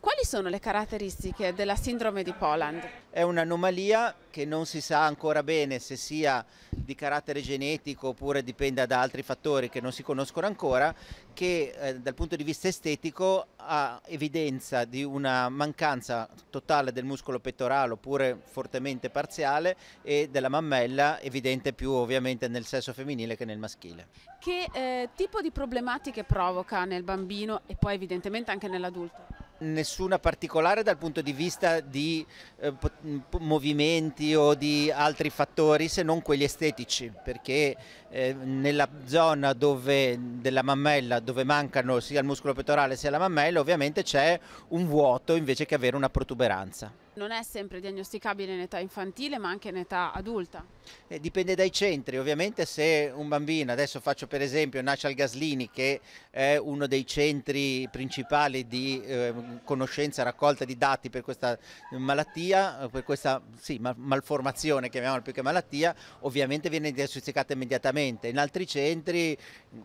Quali sono le caratteristiche della sindrome di Poland? È un'anomalia che non si sa ancora bene se sia di carattere genetico oppure dipenda da altri fattori che non si conoscono ancora, che eh, dal punto di vista estetico ha evidenza di una mancanza totale del muscolo pettorale oppure fortemente parziale e della mammella evidente più ovviamente nel sesso femminile che nel maschile. Che eh, tipo di problematiche provoca nel bambino e poi evidentemente anche nell'adulto? nessuna particolare dal punto di vista di eh, mm, movimenti o di altri fattori se non quelli estetici perché eh, nella zona dove, della mammella dove mancano sia il muscolo pettorale sia la mammella ovviamente c'è un vuoto invece che avere una protuberanza non è sempre diagnosticabile in età infantile ma anche in età adulta? Eh, dipende dai centri, ovviamente se un bambino, adesso faccio per esempio National Gaslini che è uno dei centri principali di eh, conoscenza e raccolta di dati per questa malattia, eh, per questa sì, malformazione chiamiamola più che malattia, ovviamente viene diagnosticata immediatamente, in altri centri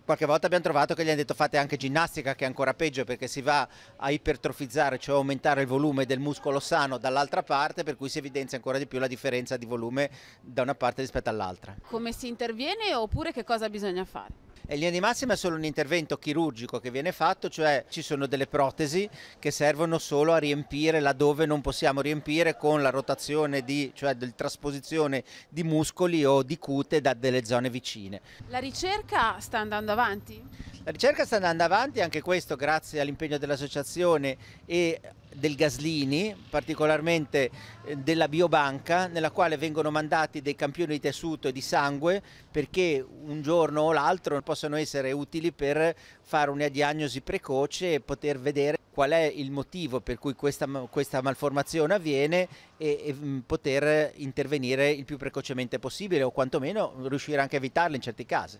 qualche volta abbiamo trovato che gli hanno detto fate anche ginnastica che è ancora peggio perché si va a ipertrofizzare, cioè aumentare il volume del muscolo sano dalla dall'altra parte, per cui si evidenzia ancora di più la differenza di volume da una parte rispetto all'altra. Come si interviene oppure che cosa bisogna fare? In linea di massima è solo un intervento chirurgico che viene fatto, cioè ci sono delle protesi che servono solo a riempire laddove non possiamo riempire con la rotazione, di, cioè del trasposizione di muscoli o di cute da delle zone vicine. La ricerca sta andando avanti? La ricerca sta andando avanti, anche questo grazie all'impegno dell'associazione e del Gaslini, particolarmente eh, della Biobanca, nella quale vengono mandati dei campioni di tessuto e di sangue perché un giorno o l'altro possano essere utili per fare una diagnosi precoce e poter vedere qual è il motivo per cui questa, questa malformazione avviene e, e, mm, poter intervenire il più precocemente possibile o quantomeno riuscire anche a evitarla in certi casi.